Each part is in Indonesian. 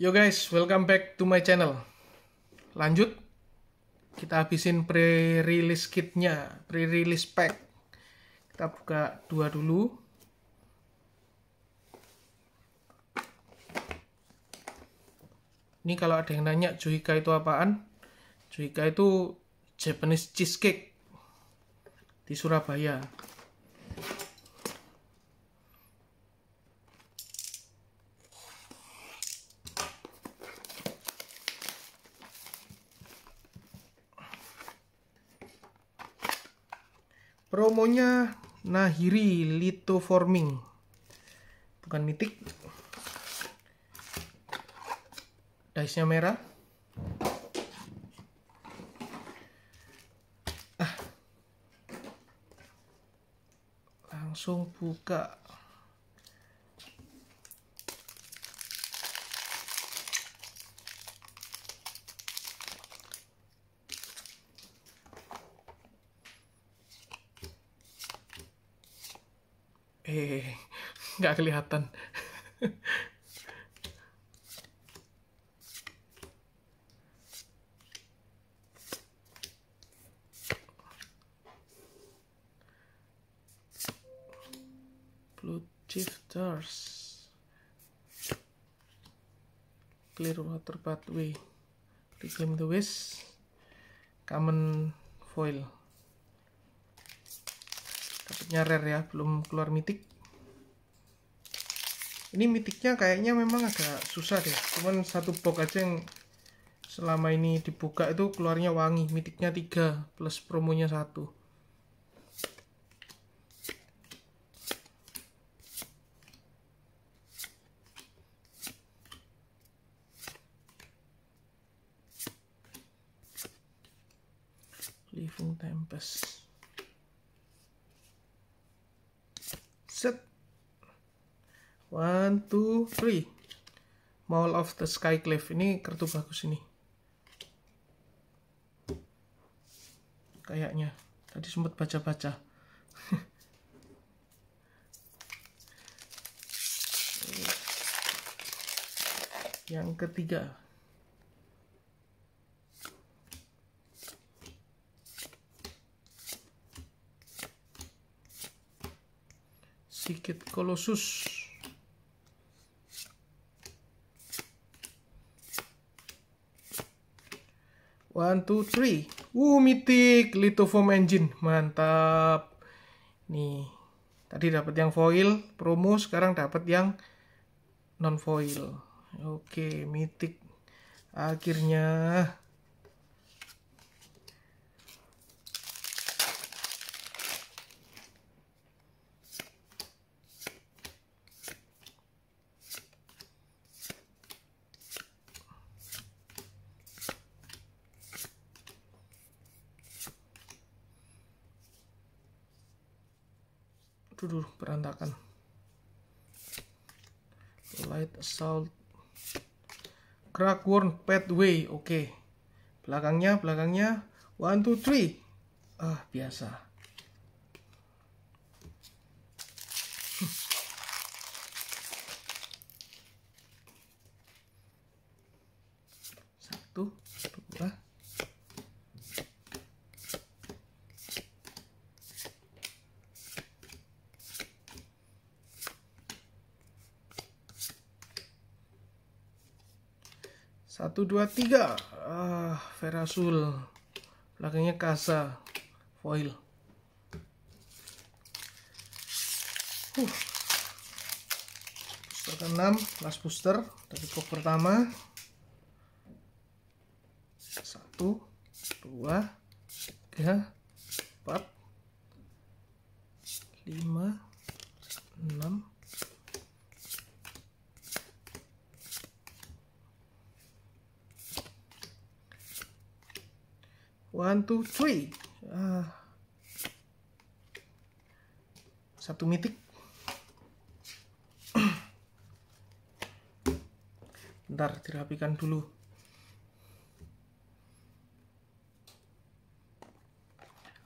Yo guys, welcome back to my channel. Lanjut, kita habisin pre-release kitnya, pre-release pack. Kita buka dua dulu. Ini kalau ada yang nanya Juhika itu apaan? Juhika itu Japanese cheesecake di Surabaya. promonya Nahiri Lito Forming bukan mitik dice nya merah ah. langsung buka nggak kelihatan blue shifters clear water pathway reclaim the waste common foil tapi rare ya belum keluar mitik ini mitiknya kayaknya memang agak susah deh cuman satu box aja yang selama ini dibuka itu keluarnya wangi mitiknya tiga plus promonya satu. Living Tempest set One, two, three. Mall of the Skycliff Ini kartu bagus ini. Kayaknya. Tadi sempat baca-baca. Yang ketiga. Sikit kolosus. One, two, three. Wuh, mitik. Lithofoam engine. Mantap. Nih. Tadi dapat yang foil, promo. Sekarang dapat yang non-foil. Oke, mitik. Akhirnya. Duduh, berantakan. Light assault. worn pathway. Oke. Okay. Belakangnya, belakangnya. One, two, three. Ah, biasa. Satu, dua, Satu, dua, tiga. Ah, Verasul. Belakangnya kasa. Foil. Huh. Booster ke-6. Last booster. Dari box pertama. Satu. Dua. Tiga. Empat. Lima. Enam. One, two, three. Uh, satu mitik. Ntar dirapikan dulu.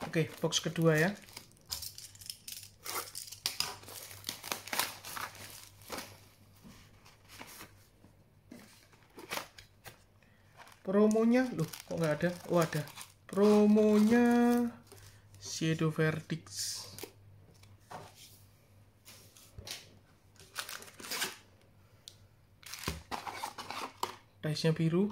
Oke, box kedua ya. promonya loh kok nggak ada oh ada promonya Shadow Verdicts dice-nya biru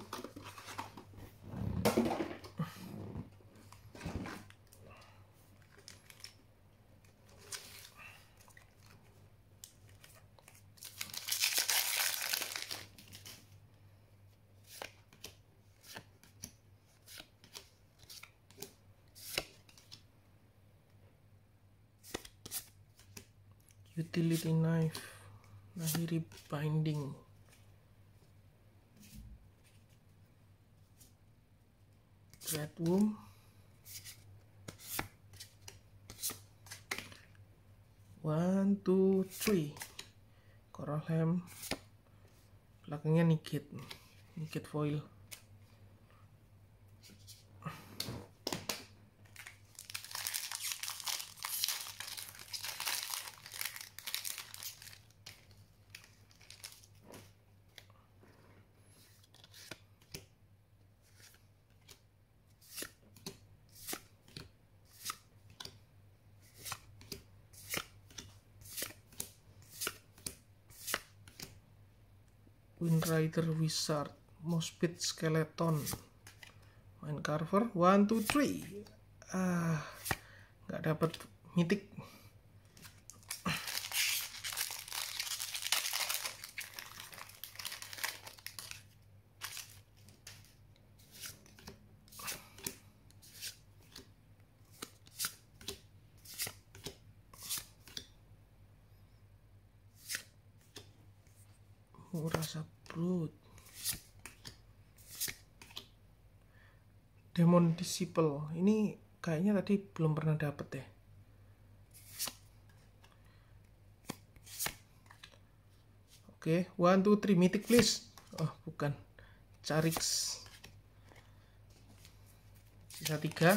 utility knife nahiri binding thread womb one two three coral hem belakangnya nikit nikit foil Wind Rider Wizard, Mospit Skeleton, Mind Carver, 1, 2, 3. Ah, nggak dapat mitik. rasa brut demon disciple ini kayaknya tadi belum pernah dapet deh Oke, okay, one, two, three, mythic please. Oh, bukan. Carix. Sisa tiga.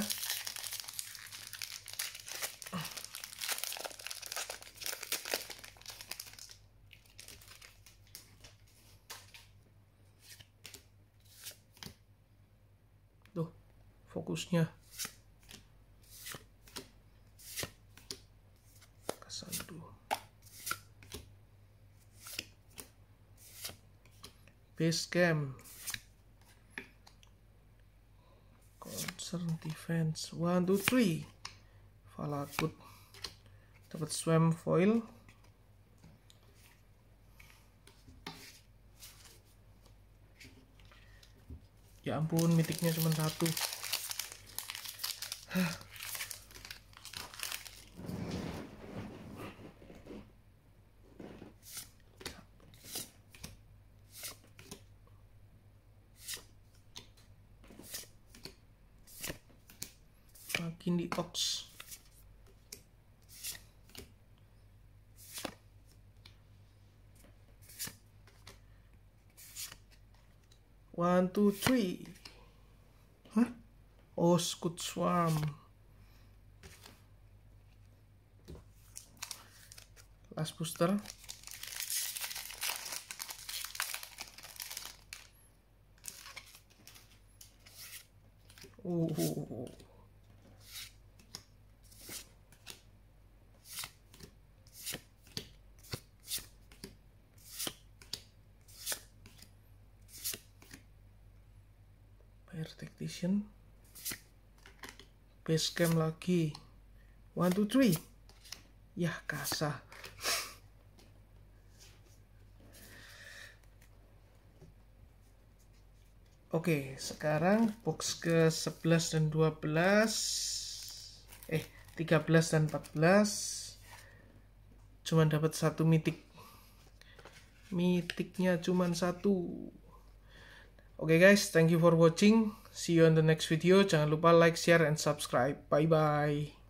fokusnya base satu concern defense 1 2 3 falakut dapat swam foil ya ampun mitiknya cuma satu Kindi Ox. One, two, three. Oh, Swarm. Last booster. Uh. uh, uh, uh. Fire Tactician. Basecamp lagi. One, two, three. Yah, kasah. Oke, sekarang box ke 11 dan 12 eh 13 dan 14 cuman dapat satu mitik. Mitiknya cuman satu. Oke okay guys, thank you for watching. See you on the next video. Jangan lupa like, share, and subscribe. Bye-bye.